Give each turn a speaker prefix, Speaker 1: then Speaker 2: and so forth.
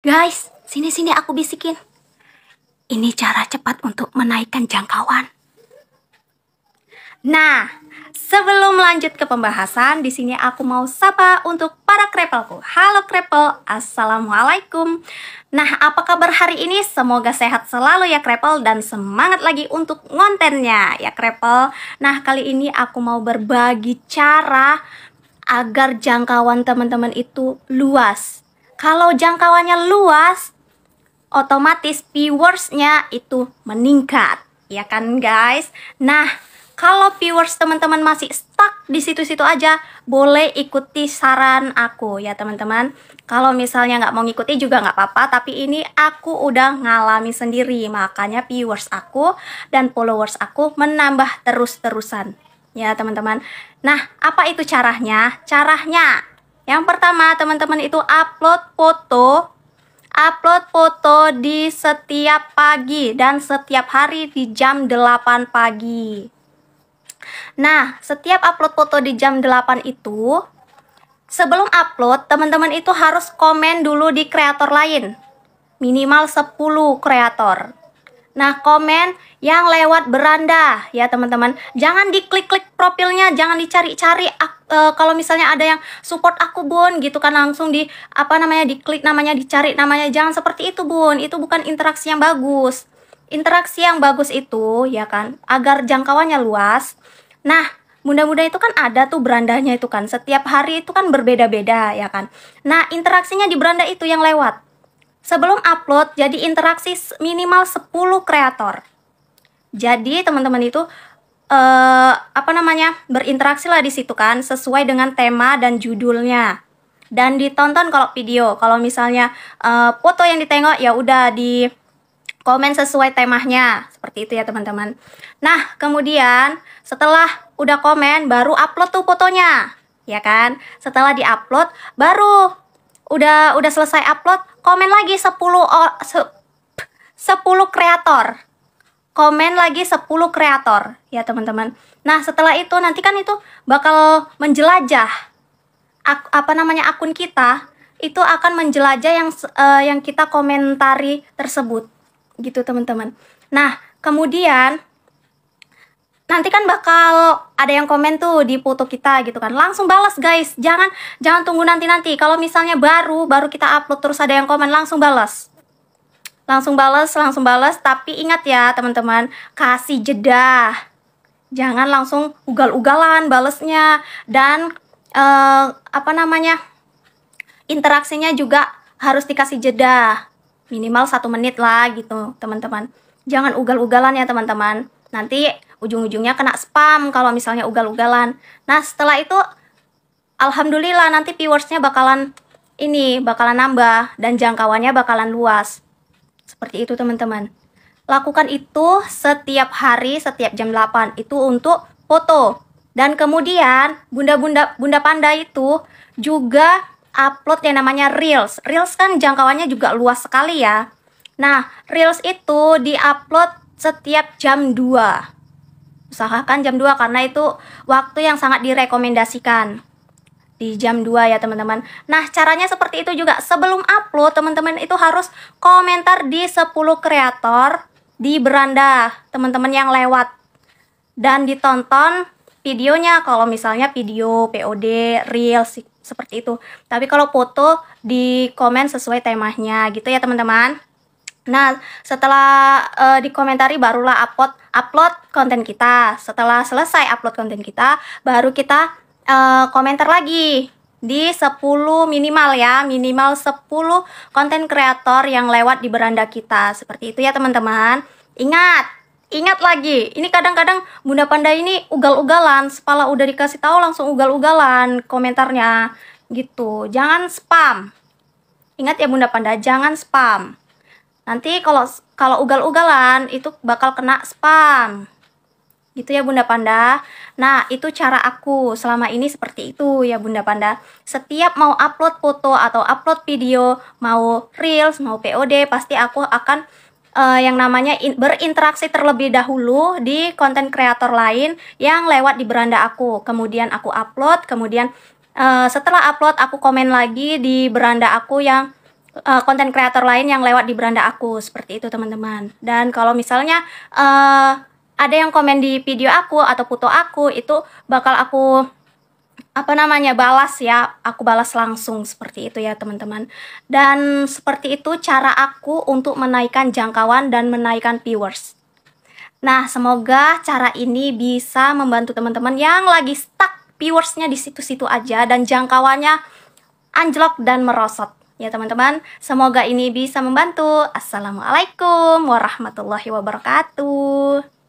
Speaker 1: Guys, sini-sini aku bisikin. Ini cara cepat untuk menaikkan jangkauan. Nah, sebelum lanjut ke pembahasan, di sini aku mau sapa untuk para krepelku. Halo krepel, assalamualaikum. Nah, apa kabar hari ini? Semoga sehat selalu ya krepel dan semangat lagi untuk kontennya ya krepel. Nah, kali ini aku mau berbagi cara agar jangkauan teman-teman itu luas kalau jangkauannya luas, otomatis viewersnya itu meningkat. Ya kan guys? Nah, kalau viewers teman-teman masih stuck di situ-situ aja, boleh ikuti saran aku ya teman-teman. Kalau misalnya nggak mau ngikuti juga nggak apa-apa, tapi ini aku udah ngalami sendiri. Makanya viewers aku dan followers aku menambah terus-terusan. Ya teman-teman. Nah, apa itu caranya? Caranya yang pertama, teman-teman itu upload foto upload foto di setiap pagi dan setiap hari di jam 8 pagi. Nah, setiap upload foto di jam 8 itu sebelum upload, teman-teman itu harus komen dulu di kreator lain. Minimal 10 kreator. Nah, komen yang lewat beranda ya, teman-teman. Jangan diklik-klik profilnya, jangan dicari-cari uh, kalau misalnya ada yang support aku bun gitu kan langsung di apa namanya diklik namanya dicari namanya jangan seperti itu bun itu bukan interaksi yang bagus interaksi yang bagus itu ya kan agar jangkauannya luas nah Bunda-bunda itu kan ada tuh berandanya itu kan Setiap hari itu kan berbeda-beda ya kan Nah interaksinya di beranda itu yang lewat Sebelum upload jadi interaksi minimal 10 kreator jadi teman-teman itu uh, apa namanya berinteraksi lah di situ kan sesuai dengan tema dan judulnya dan ditonton kalau video kalau misalnya uh, foto yang ditengok ya udah di komen sesuai temanya seperti itu ya teman-teman nah kemudian setelah udah komen baru upload tuh fotonya ya kan setelah di upload baru udah udah selesai upload komen lagi 10 10 kreator komen lagi 10 kreator ya teman-teman. Nah setelah itu nanti kan itu bakal menjelajah ak apa namanya akun kita itu akan menjelajah yang uh, yang kita komentari tersebut gitu teman-teman. Nah kemudian nanti kan bakal ada yang komen tuh di foto kita gitu kan langsung balas guys jangan jangan tunggu nanti nanti kalau misalnya baru baru kita upload terus ada yang komen langsung balas langsung balas, langsung balas. Tapi ingat ya teman-teman, kasih jeda. Jangan langsung ugal-ugalan balesnya dan uh, apa namanya interaksinya juga harus dikasih jeda minimal satu menit lah gitu teman-teman. Jangan ugal-ugalan ya teman-teman. Nanti ujung-ujungnya kena spam kalau misalnya ugal-ugalan. Nah setelah itu Alhamdulillah nanti viewersnya bakalan ini bakalan nambah dan jangkauannya bakalan luas. Seperti itu teman-teman. Lakukan itu setiap hari, setiap jam 8. Itu untuk foto. Dan kemudian bunda-bunda bunda panda itu juga upload yang namanya Reels. Reels kan jangkauannya juga luas sekali ya. Nah, Reels itu diupload setiap jam 2. Usahakan jam 2 karena itu waktu yang sangat direkomendasikan di jam 2 ya teman-teman Nah caranya seperti itu juga Sebelum upload teman-teman itu harus komentar di 10 kreator Di beranda teman-teman yang lewat Dan ditonton videonya Kalau misalnya video POD, real seperti itu Tapi kalau foto di komen sesuai temanya gitu ya teman-teman Nah, setelah uh, dikomentari barulah upload upload konten kita. Setelah selesai upload konten kita, baru kita uh, komentar lagi di 10 minimal ya, minimal 10 konten kreator yang lewat di beranda kita. Seperti itu ya teman-teman. Ingat, ingat lagi. Ini kadang-kadang Bunda Panda ini ugal-ugalan, sepala udah dikasih tahu langsung ugal-ugalan komentarnya gitu. Jangan spam. Ingat ya Bunda Panda, jangan spam. Nanti kalau kalau ugal-ugalan itu bakal kena spam. Gitu ya Bunda Panda. Nah, itu cara aku selama ini seperti itu ya Bunda Panda. Setiap mau upload foto atau upload video, mau reels, mau POD, pasti aku akan uh, yang namanya in, berinteraksi terlebih dahulu di konten kreator lain yang lewat di beranda aku. Kemudian aku upload, kemudian uh, setelah upload aku komen lagi di beranda aku yang eh, konten uh, kreator lain yang lewat di beranda aku seperti itu teman-teman. Dan kalau misalnya uh, ada yang komen di video aku atau foto aku itu bakal aku apa namanya balas ya aku balas langsung seperti itu ya teman-teman dan seperti itu cara aku untuk menaikkan jangkauan dan menaikkan viewers nah semoga cara ini bisa membantu teman-teman yang lagi stuck viewersnya di situ-situ aja dan jangkauannya anjlok dan merosot ya teman-teman semoga ini bisa membantu assalamualaikum warahmatullahi wabarakatuh